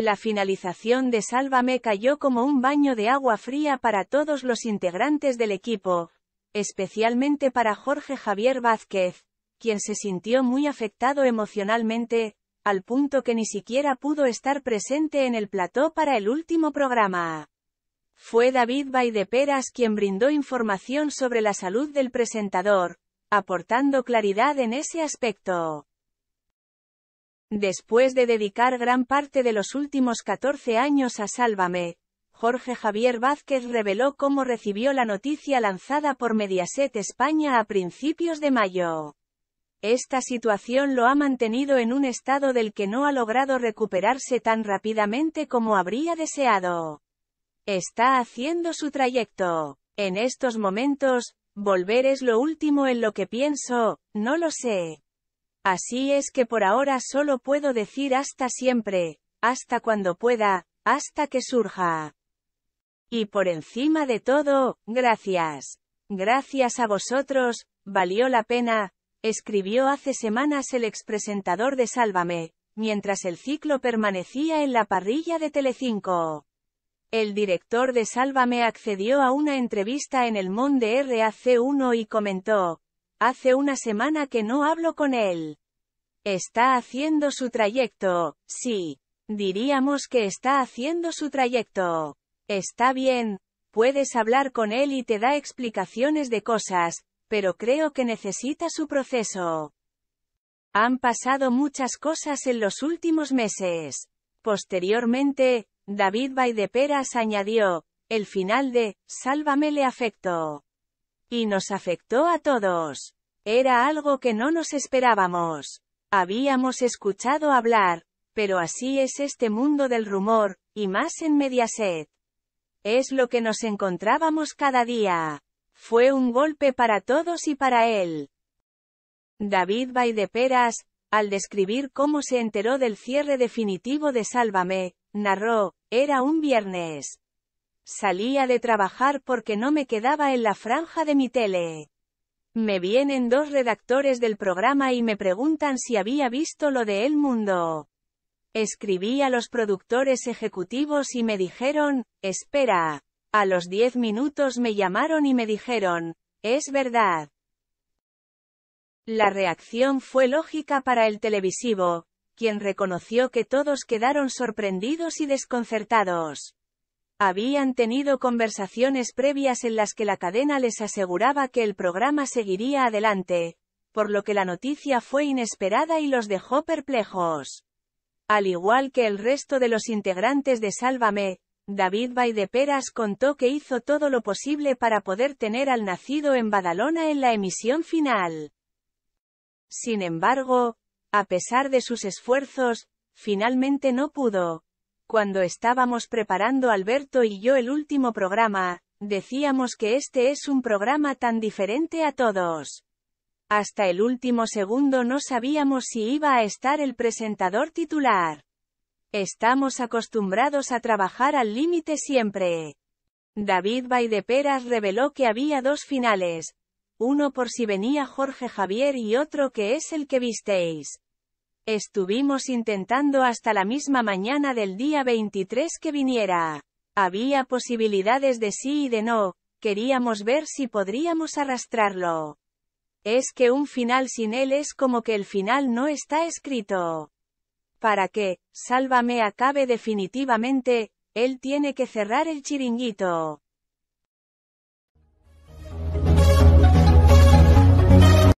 La finalización de Sálvame cayó como un baño de agua fría para todos los integrantes del equipo, especialmente para Jorge Javier Vázquez, quien se sintió muy afectado emocionalmente, al punto que ni siquiera pudo estar presente en el plató para el último programa. Fue David Peras quien brindó información sobre la salud del presentador, aportando claridad en ese aspecto. Después de dedicar gran parte de los últimos 14 años a Sálvame, Jorge Javier Vázquez reveló cómo recibió la noticia lanzada por Mediaset España a principios de mayo. Esta situación lo ha mantenido en un estado del que no ha logrado recuperarse tan rápidamente como habría deseado. Está haciendo su trayecto. En estos momentos, volver es lo último en lo que pienso, no lo sé. Así es que por ahora solo puedo decir hasta siempre, hasta cuando pueda, hasta que surja. Y por encima de todo, gracias. Gracias a vosotros, valió la pena, escribió hace semanas el expresentador de Sálvame, mientras el ciclo permanecía en la parrilla de Telecinco. El director de Sálvame accedió a una entrevista en el Monde RAC1 y comentó, Hace una semana que no hablo con él. Está haciendo su trayecto, sí. Diríamos que está haciendo su trayecto. Está bien, puedes hablar con él y te da explicaciones de cosas, pero creo que necesita su proceso. Han pasado muchas cosas en los últimos meses. Posteriormente, David Peras añadió, el final de, Sálvame le afecto. Y nos afectó a todos. Era algo que no nos esperábamos. Habíamos escuchado hablar, pero así es este mundo del rumor, y más en Mediaset. Es lo que nos encontrábamos cada día. Fue un golpe para todos y para él. David Peras, al describir cómo se enteró del cierre definitivo de Sálvame, narró, era un viernes. Salía de trabajar porque no me quedaba en la franja de mi tele. Me vienen dos redactores del programa y me preguntan si había visto lo de El Mundo. Escribí a los productores ejecutivos y me dijeron, espera. A los diez minutos me llamaron y me dijeron, es verdad. La reacción fue lógica para el televisivo, quien reconoció que todos quedaron sorprendidos y desconcertados. Habían tenido conversaciones previas en las que la cadena les aseguraba que el programa seguiría adelante, por lo que la noticia fue inesperada y los dejó perplejos. Al igual que el resto de los integrantes de Sálvame, David Peras contó que hizo todo lo posible para poder tener al nacido en Badalona en la emisión final. Sin embargo, a pesar de sus esfuerzos, finalmente no pudo. Cuando estábamos preparando Alberto y yo el último programa, decíamos que este es un programa tan diferente a todos. Hasta el último segundo no sabíamos si iba a estar el presentador titular. Estamos acostumbrados a trabajar al límite siempre. David Peras reveló que había dos finales, uno por si venía Jorge Javier y otro que es el que visteis. Estuvimos intentando hasta la misma mañana del día 23 que viniera. Había posibilidades de sí y de no, queríamos ver si podríamos arrastrarlo. Es que un final sin él es como que el final no está escrito. Para que, sálvame acabe definitivamente, él tiene que cerrar el chiringuito.